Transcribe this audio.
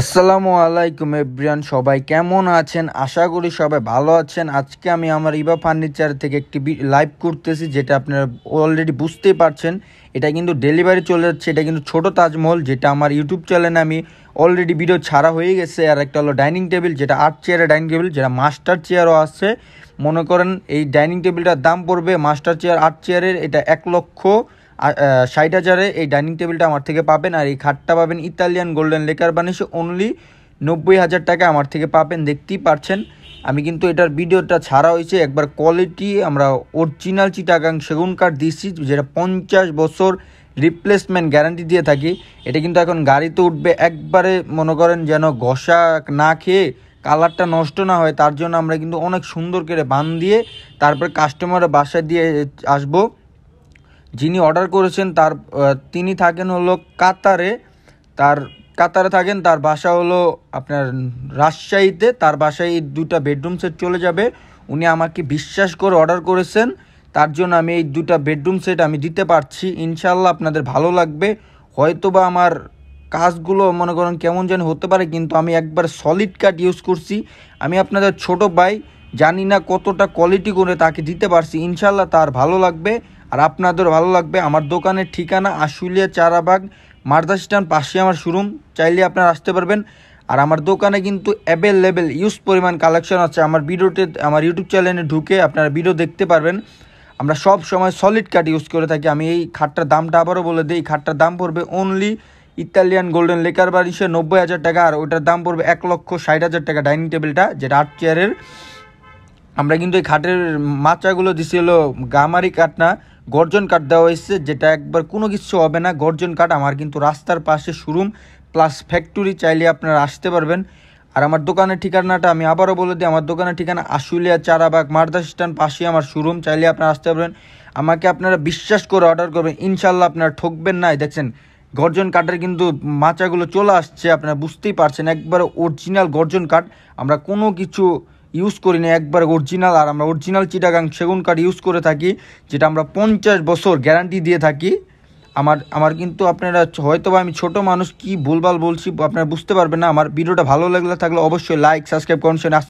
আসসালামু আলাইকুম এব্রিয়ান সবাই কেমন আছেন আশা করি সবাই ভালো আছেন আজকে আমি আমার ইবা ফার্নিচার থেকে একটি লাইভ করতেছি যেটা আপনারা অলরেডি বুঝতেই পারছেন এটা কিন্তু ডেলিভারি চলে যাচ্ছে এটা কিন্তু ছোট তাজমহল যেটা আমার ইউটিউব চ্যানেলে আমি অলরেডি ভিডিও ছাড়া হয়ে গেছে আর একটা হলো ডাইনিং টেবিল যেটা আট চেয়ারের ডাইনিং টেবিল যেটা মাস্টার চেয়ারও আছে মনে করেন এই ডাইনিং টেবিলটার দাম পড়বে মাস্টার চেয়ার আট চেয়ারের এটা এক লক্ষ ষাট হাজারে এই ডাইনিং টেবিলটা আমার থেকে পাবেন আর এই খাটটা পাবেন ইতালিয়ান গোল্ডেন লেকার বানিয়েছে অনলি নব্বই হাজার টাকা আমার থেকে পাবেন দেখতেই পারছেন আমি কিন্তু এটার ভিডিওটা ছাড়া হয়েছে একবার কোয়ালিটি আমরা অরিজিনাল চিটাগাং সেগুন কাঠ দিচ্ছি যেটা পঞ্চাশ বছর রিপ্লেসমেন্ট গ্যারান্টি দিয়ে থাকি এটা কিন্তু এখন গাড়িতে উঠবে একবারে মনে করেন যেন ঘষা না খেয়ে কালারটা নষ্ট না হয় তার জন্য আমরা কিন্তু অনেক সুন্দর করে বান দিয়ে তারপর কাস্টমারের বাসায় দিয়ে আসবো যিনি অর্ডার করেছেন তার তিনি থাকেন হলো কাতারে তার কাতারে থাকেন তার বাসা হলো আপনার রাজশাহীতে তার বাসায় এই দুটা বেডরুম সেট চলে যাবে উনি আমাকে বিশ্বাস করে অর্ডার করেছেন তার জন্য আমি এই দুটা বেডরুম সেট আমি দিতে পারছি ইনশাল্লাহ আপনাদের ভালো লাগবে হয়তোবা আমার কাজগুলো মনে করেন কেমন যেন হতে পারে কিন্তু আমি একবার সলিড কাট ইউজ করছি আমি আপনাদের ছোট ভাই জানি না কতটা কোয়ালিটি করে তাকে দিতে পারছি ইনশাল্লাহ তার ভালো লাগবে আর আপনাদের ভালো লাগবে আমার দোকানের ঠিকানা আশুলিয়া চারাবাগ মার্দা স্ট্যান্ড পাশে আমার শোরুম চাইলে আপনারা আসতে পারবেন আর আমার দোকানে কিন্তু অ্যাভেলেবেল ইউজ পরিমাণ কালেকশন আছে আমার ভিডিওতে আমার ইউটিউব চ্যানেলে ঢুকে আপনারা ভিডিও দেখতে পারবেন আমরা সব সময় সলিড কাঠ ইউজ করে থাকি আমি এই খাটটার দামটা আবারও বলে দিই এই খাটটার দাম পড়বে অনলি ইতালিয়ান গোল্ডেন লেকার বারিশে নব্বই হাজার টাকা আর ওটার দাম পড়বে এক লক্ষ ষাট হাজার টাকা ডাইনিং টেবিলটা যেটা আট চেয়ারের আমরা কিন্তু এই খাটের মাচাগুলো দিছি হলো গামারি কাঠ না গর্জন কাঠ দেওয়া হয়েছে যেটা একবার কোনো কিছু হবে না গর্জন কাঠ আমার কিন্তু রাস্তার পাশে শোরুম প্লাস ফ্যাক্টরি চাইলে আপনারা আসতে পারবেন আর আমার দোকানের ঠিকানাটা আমি আবারও বলে দিই আমার দোকানের ঠিকানা আশুলিয়া চারাবাগ মারদাস স্ট্যান্ড পাশে আমার শোরুম চাইলে আপনারা আসতে পারবেন আমাকে আপনারা বিশ্বাস করে অর্ডার করবেন ইনশাল্লাহ আপনারা ঠকবেন নাই দেখছেন গর্জন কাঠের কিন্তু মাচাগুলো চলে আসছে আপনারা বুঝতেই পারছেন একবার অরিজিনাল গর্জন কাঠ আমরা কোনো কিছু ইউজ করি না একবার অরিজিনাল আর আমরা অরিজিনাল চিটাগাং সেগুন কাঠ ইউজ করে থাকি যেটা আমরা পঞ্চাশ বছর গ্যারান্টি দিয়ে থাকি আমার আমার কিন্তু আপনারা হয়তো বা আমি ছোট মানুষ কি ভুলভাল বলছি আপনারা বুঝতে পারবেন না আমার ভিডিওটা ভালো লাগলে থাকলে অবশ্যই লাইক সাবস্ক্রাইব করুন